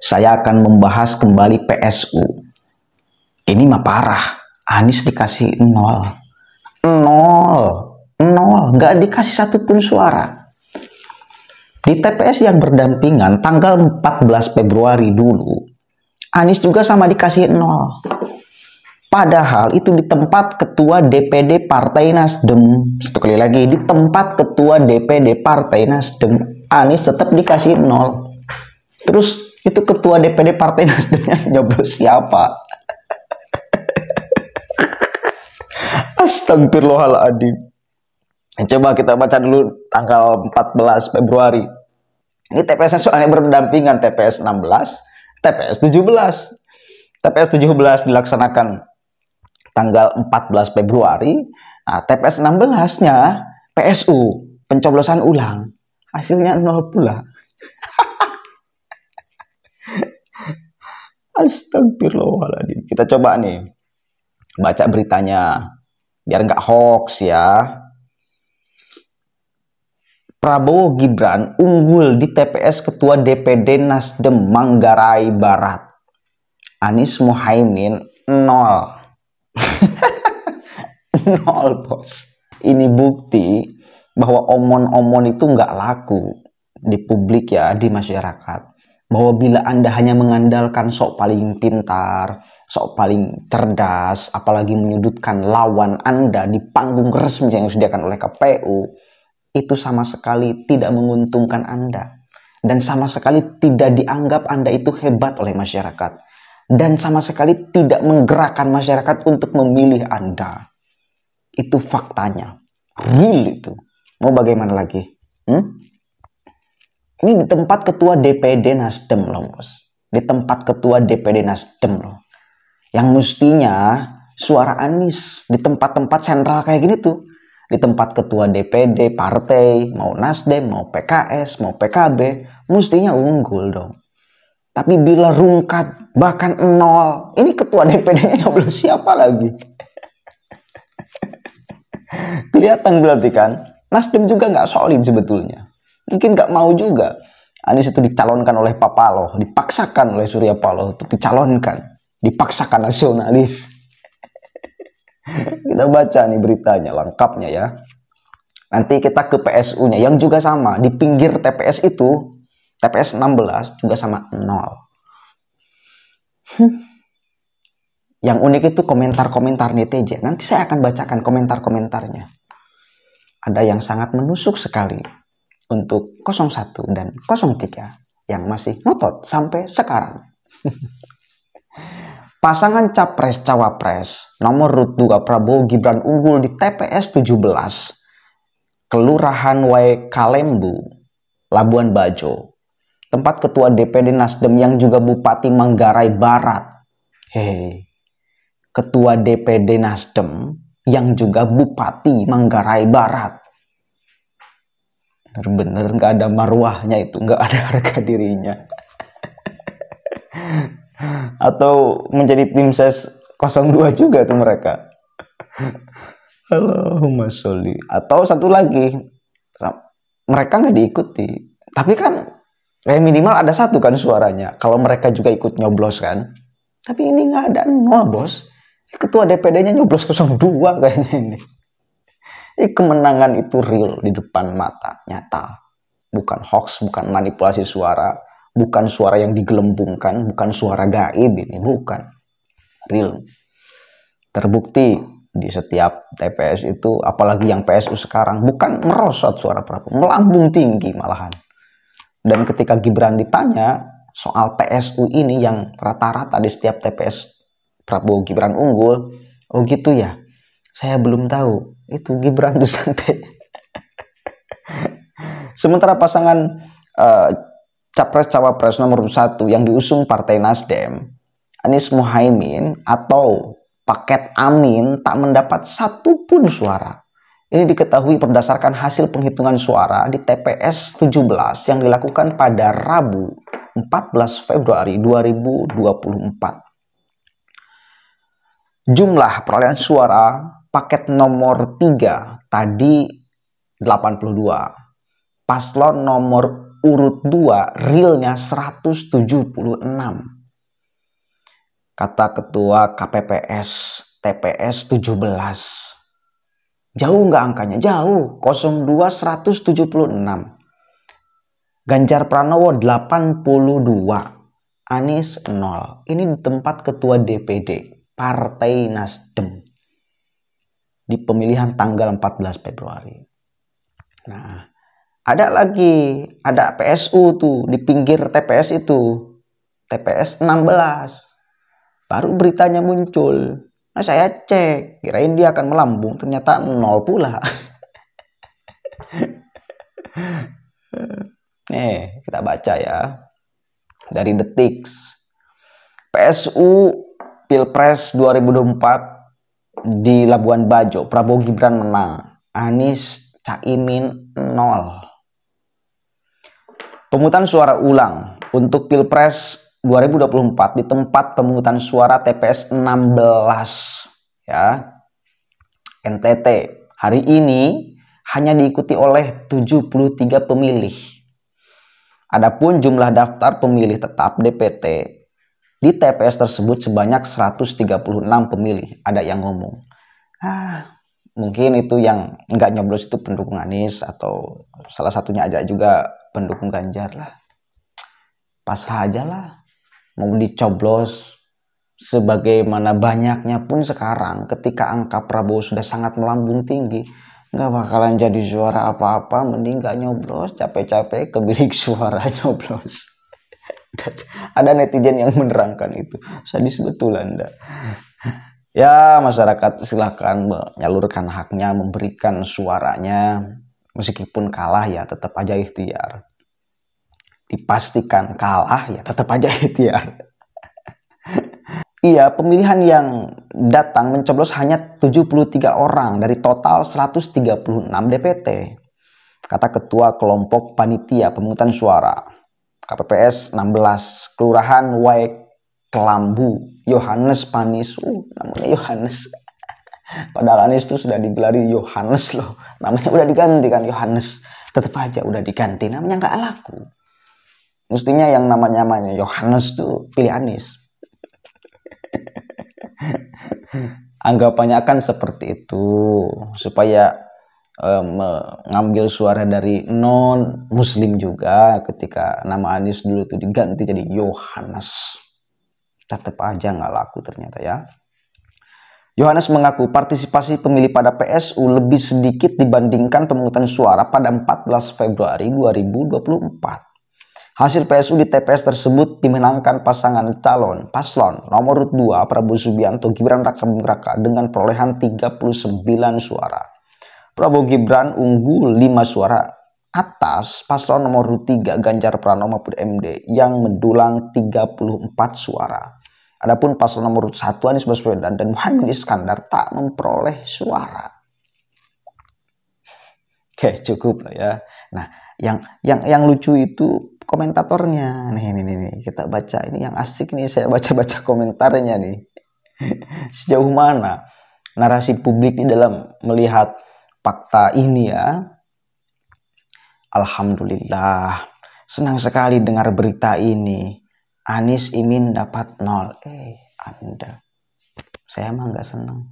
saya akan membahas kembali PSU. Ini mah parah, Anies dikasih nol. Nol, nol, nggak dikasih satupun suara. Di TPS yang berdampingan tanggal 14 Februari dulu, Anies juga sama dikasih nol. Padahal itu di tempat ketua DPD Partai Nasdem. Satu kali lagi, di tempat ketua DPD Partai Nasdem, Anies tetap dikasih nol. Terus itu ketua DPD Partai Nasdem yang nyoblos siapa? Astagfirullahaladzim. Coba kita baca dulu tanggal 14 Februari. Ini TPS soalnya berdampingan TPS 16, TPS 17. TPS 17 dilaksanakan tanggal 14 Februari. Nah, TPS 16-nya PSU, pencoblosan ulang. Hasilnya nol pula. Astagfirullahaladzim. Kita coba nih baca beritanya biar nggak hoax ya. Prabowo Gibran unggul di TPS Ketua DPD Nasdem Manggarai Barat. Anies Mohaimin nol. nol bos. Ini bukti bahwa omon-omon itu nggak laku di publik ya, di masyarakat bahwa bila Anda hanya mengandalkan sok paling pintar, sok paling cerdas, apalagi menyudutkan lawan Anda di panggung resmi yang disediakan oleh KPU, itu sama sekali tidak menguntungkan Anda. Dan sama sekali tidak dianggap Anda itu hebat oleh masyarakat. Dan sama sekali tidak menggerakkan masyarakat untuk memilih Anda. Itu faktanya. Real itu. Mau bagaimana lagi? Hmm? Ini di tempat ketua DPD Nasdem loh bos. Di tempat ketua DPD Nasdem loh. Yang mestinya suara Anies di tempat-tempat sentral kayak gini tuh. Di tempat ketua DPD, partai, mau Nasdem, mau PKS, mau PKB, mestinya unggul dong. Tapi bila rungkat, bahkan nol, ini ketua DPD-nya nyoblos siapa lagi. Kelihatan berarti kan? Nasdem juga nggak solid sebetulnya mungkin nggak mau juga. Anies nah, itu dicalonkan oleh Pak Paloh, dipaksakan oleh Surya Paloh untuk dicalonkan, dipaksakan nasionalis. kita baca nih beritanya lengkapnya ya. Nanti kita ke PSU-nya yang juga sama di pinggir TPS itu, TPS 16 juga sama 0 yang unik itu komentar-komentar netizen. Nanti saya akan bacakan komentar-komentarnya. Ada yang sangat menusuk sekali untuk 01 dan 03 yang masih ngotot sampai sekarang. Pasangan Capres-Cawapres nomor urut 2 Prabowo Gibran unggul di TPS 17, Kelurahan Wae Kalembu, Labuan Bajo, tempat Ketua DPD Nasdem yang juga Bupati Manggarai Barat. Hehe, Ketua DPD Nasdem yang juga Bupati Manggarai Barat bener-bener nggak ada marwahnya itu nggak ada harga dirinya atau menjadi tim ses 02 juga tuh mereka Allahumma sholli atau satu lagi mereka nggak diikuti tapi kan kayak minimal ada satu kan suaranya kalau mereka juga ikut nyoblos kan tapi ini nggak ada nol bos ketua DPD-nya nyoblos 02 kayaknya ini jadi kemenangan itu real di depan mata, nyata. Bukan hoax, bukan manipulasi suara, bukan suara yang digelembungkan, bukan suara gaib ini, bukan. Real. Terbukti di setiap TPS itu, apalagi yang PSU sekarang, bukan merosot suara Prabowo, melambung tinggi malahan. Dan ketika Gibran ditanya soal PSU ini yang rata-rata di setiap TPS Prabowo Gibran unggul, oh gitu ya, saya belum tahu itu Gibran Dusante sementara pasangan uh, capres cawapres nomor satu yang diusung partai Nasdem Anies Muhaimin atau paket Amin tak mendapat satu pun suara ini diketahui berdasarkan hasil penghitungan suara di TPS 17 yang dilakukan pada Rabu 14 Februari 2024. Jumlah perolehan suara paket nomor 3 tadi 82. Paslon nomor urut 2 realnya 176. Kata ketua KPPS TPS 17. Jauh nggak angkanya? Jauh. 02 176. Ganjar Pranowo 82. Anies 0. Ini di tempat ketua DPD Partai Nasdem di pemilihan tanggal 14 Februari. Nah, ada lagi, ada PSU tuh di pinggir TPS itu. TPS 16. Baru beritanya muncul. Nah, saya cek, kirain dia akan melambung, ternyata nol pula. Nih, kita baca ya. Dari detik. PSU Pilpres 2024 di Labuan Bajo Prabowo Gibran menang Anies Caimin 0 pemungutan suara ulang untuk Pilpres 2024 di tempat pemungutan suara TPS 16 ya NTT hari ini hanya diikuti oleh 73 pemilih Adapun jumlah daftar pemilih tetap DPT di TPS tersebut sebanyak 136 pemilih, ada yang ngomong. Ah, mungkin itu yang nggak nyoblos itu pendukung Anies atau salah satunya ada juga pendukung Ganjar lah. Pasrah aja lah. Mau dicoblos sebagaimana banyaknya pun sekarang ketika angka Prabowo sudah sangat melambung tinggi nggak bakalan jadi suara apa-apa mending nggak nyoblos capek-capek ke bilik suara nyoblos ada netizen yang menerangkan itu sadis betul anda ya masyarakat silahkan menyalurkan haknya memberikan suaranya meskipun kalah ya tetap aja ikhtiar dipastikan kalah ya tetap aja ikhtiar Iya, pemilihan yang datang mencoblos hanya 73 orang dari total 136 DPT, kata Ketua Kelompok Panitia Pemungutan Suara. KPPS 16 Kelurahan Waik Kelambu Yohanes Panis uh, namanya Yohanes padahal Anies itu sudah digelari Yohanes loh namanya udah diganti kan Yohanes tetap aja udah diganti namanya nggak laku mestinya yang namanya namanya Yohanes tuh pilih Anies anggapannya akan seperti itu supaya Eh, mengambil suara dari non muslim juga ketika nama Anies dulu itu diganti jadi Yohanes tetap aja nggak laku ternyata ya Yohanes mengaku partisipasi pemilih pada PSU lebih sedikit dibandingkan pemungutan suara pada 14 Februari 2024. Hasil PSU di TPS tersebut dimenangkan pasangan calon paslon nomor 2 Prabowo Subianto Gibran Raka Raka dengan perolehan 39 suara. Prabowo Gibran unggul 5 suara atas paslon nomor 3 Ganjar Pranowo Mahfud MD yang mendulang 34 suara. Adapun paslon nomor 1 Anies Baswedan dan Muhammad Iskandar tak memperoleh suara. Oke, cukup lah ya. Nah, yang yang yang lucu itu komentatornya. Nih, ini nih, nih. kita baca ini yang asik nih saya baca-baca komentarnya nih. Sejauh mana narasi publik di dalam melihat fakta ini ya. Alhamdulillah, senang sekali dengar berita ini. Anis Imin dapat nol. Eh, Anda. Saya mah nggak senang.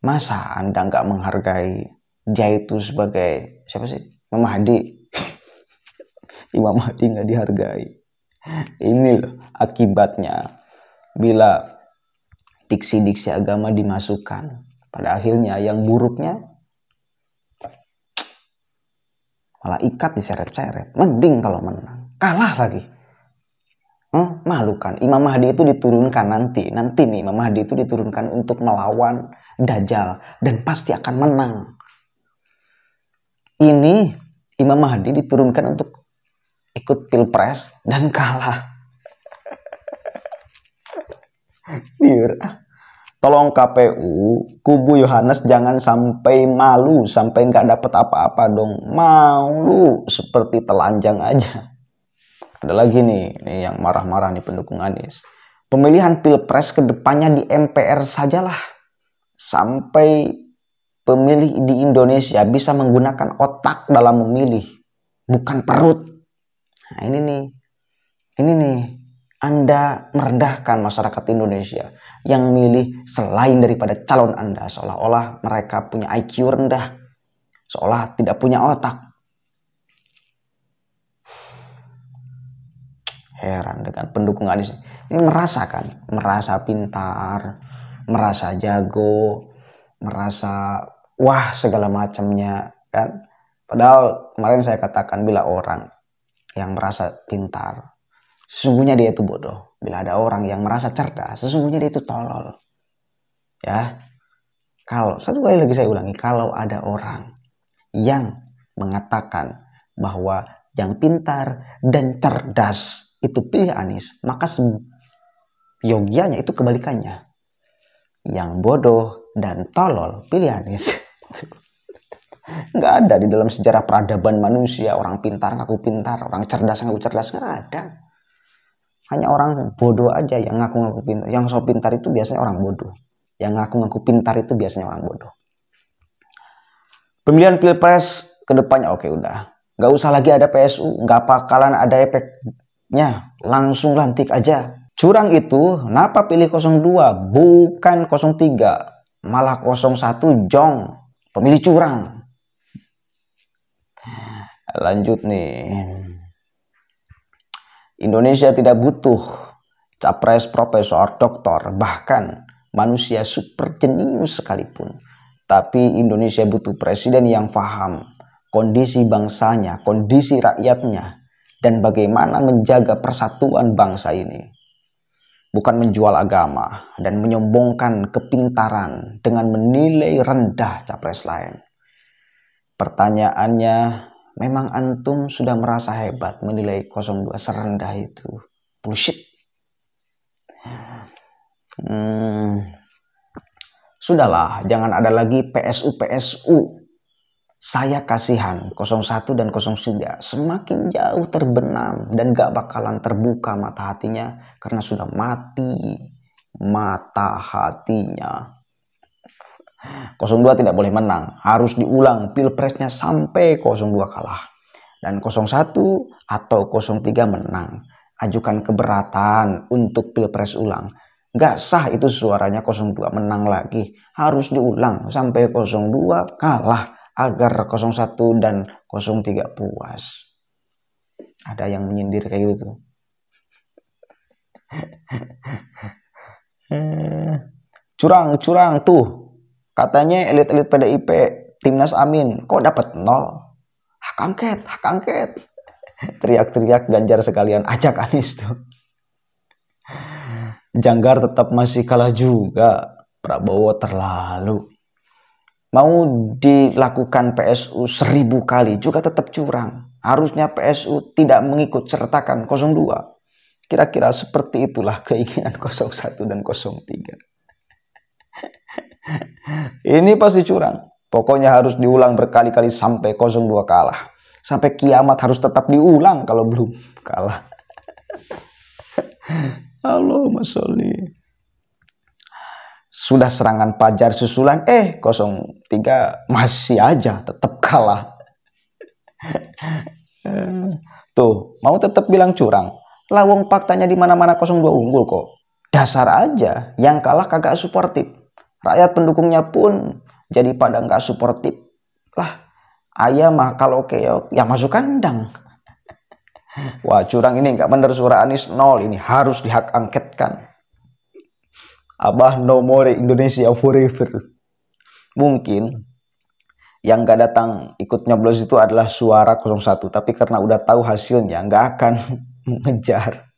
Masa Anda nggak menghargai dia itu sebagai siapa sih? Imam Hadi. Imam Hadi nggak dihargai. Ini loh akibatnya bila diksi-diksi agama dimasukkan. Pada akhirnya yang buruknya malah ikat diseret-seret mending kalau menang kalah lagi Huh? Hmm? kan? Imam Mahdi itu diturunkan nanti. Nanti nih Imam Mahdi itu diturunkan untuk melawan Dajjal. Dan pasti akan menang. Ini Imam Mahdi diturunkan untuk ikut pilpres dan kalah. Liur ah tolong KPU kubu Yohanes jangan sampai malu sampai nggak dapat apa-apa dong malu seperti telanjang aja ada lagi nih, nih yang marah-marah nih pendukung Anies pemilihan pilpres kedepannya di MPR sajalah sampai pemilih di Indonesia bisa menggunakan otak dalam memilih bukan perut nah ini nih ini nih anda merendahkan masyarakat Indonesia yang milih selain daripada calon Anda seolah-olah mereka punya IQ rendah, seolah tidak punya otak. Heran dengan pendukung Anies ini merasakan, merasa pintar, merasa jago, merasa wah segala macamnya kan. Padahal kemarin saya katakan bila orang yang merasa pintar, Sesungguhnya dia itu bodoh. Bila ada orang yang merasa cerdas, sesungguhnya dia itu tolol. Ya. Kalau satu kali lagi saya ulangi, kalau ada orang yang mengatakan bahwa yang pintar dan cerdas itu pilih Anies, maka yogianya itu kebalikannya. Yang bodoh dan tolol pilih Anies. nggak ada di dalam sejarah peradaban manusia orang pintar ngaku pintar, orang cerdas ngaku cerdas nggak ada hanya orang bodoh aja yang ngaku-ngaku pintar. Yang sok pintar itu biasanya orang bodoh. Yang ngaku-ngaku pintar itu biasanya orang bodoh. Pemilihan pilpres kedepannya oke udah. Gak usah lagi ada PSU, gak bakalan ada efeknya. Langsung lantik aja. Curang itu, kenapa pilih 02 bukan 03, malah 01 jong. Pemilih curang. Lanjut nih. Indonesia tidak butuh capres, profesor, doktor, bahkan manusia super jenius sekalipun. Tapi Indonesia butuh presiden yang paham kondisi bangsanya, kondisi rakyatnya, dan bagaimana menjaga persatuan bangsa ini. Bukan menjual agama dan menyombongkan kepintaran dengan menilai rendah capres lain. Pertanyaannya, memang antum sudah merasa hebat menilai 02 serendah itu bullshit hmm, sudahlah jangan ada lagi PSU PSU saya kasihan 01 dan 03 semakin jauh terbenam dan gak bakalan terbuka mata hatinya karena sudah mati mata hatinya 02 tidak boleh menang, harus diulang pilpresnya sampai 02 kalah. Dan 01 atau 03 menang, ajukan keberatan untuk pilpres ulang. Gak sah itu suaranya 02 menang lagi, harus diulang sampai 02 kalah agar 01 dan 03 puas. Ada yang menyindir kayak gitu tuh. Eh, curang, curang tuh Katanya elit-elit PDIP, timnas amin, kok dapat nol? Hak angket, hak angket. Teriak-teriak ganjar sekalian, ajak Anies tuh. Janggar tetap masih kalah juga. Prabowo terlalu. Mau dilakukan PSU seribu kali juga tetap curang. Harusnya PSU tidak mengikut sertakan 02. Kira-kira seperti itulah keinginan 01 dan 03. Ini pasti curang. Pokoknya harus diulang berkali-kali sampai 02 kalah. Sampai kiamat harus tetap diulang kalau belum kalah. Halo Mas Soli. Sudah serangan pajar susulan, eh 03 masih aja tetap kalah. Tuh, mau tetap bilang curang. Lawang faktanya di mana-mana 02 unggul kok. Dasar aja, yang kalah kagak suportif Rakyat pendukungnya pun jadi pada nggak suportif. Lah, ayah mah kalau keok ya masuk kandang. Wah curang ini nggak bener suara Anies nol ini harus dihak angketkan. Abah no more Indonesia forever. Mungkin yang nggak datang ikut nyoblos itu adalah suara 01 tapi karena udah tahu hasilnya nggak akan mengejar.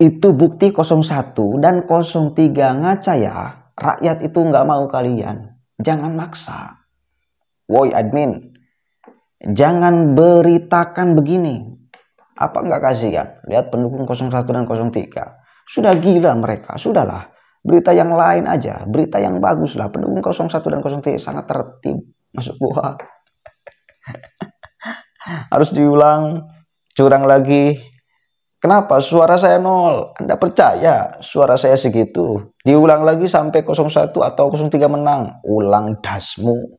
Itu bukti 01 dan 03 ngaca ya. Rakyat itu nggak mau kalian. Jangan maksa. Woi admin, jangan beritakan begini. Apa nggak kasihan? Lihat pendukung 01 dan 03. Sudah gila mereka, sudahlah. Berita yang lain aja, berita yang bagus lah. Pendukung 01 dan 03 sangat tertib masuk buah Harus diulang, curang lagi, Kenapa suara saya nol? Anda percaya suara saya segitu? Diulang lagi sampai 01 atau 03 menang. Ulang dasmu.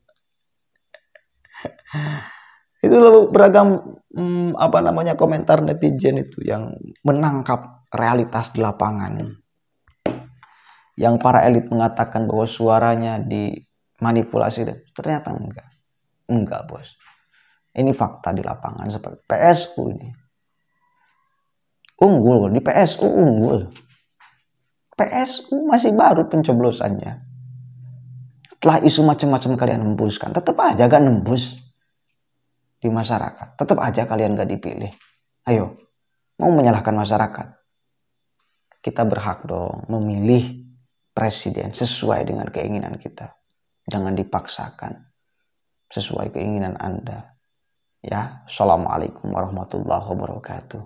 itu lalu beragam hmm, apa namanya komentar netizen itu yang menangkap realitas di lapangan. Yang para elit mengatakan bahwa suaranya dimanipulasi ternyata enggak. Enggak, Bos. Ini fakta di lapangan seperti PSU ini unggul di PSU unggul PSU masih baru pencoblosannya setelah isu macam-macam kalian nembuskan tetap aja gak nembus di masyarakat tetap aja kalian gak dipilih ayo mau menyalahkan masyarakat kita berhak dong memilih presiden sesuai dengan keinginan kita jangan dipaksakan sesuai keinginan Anda ya Assalamualaikum warahmatullahi wabarakatuh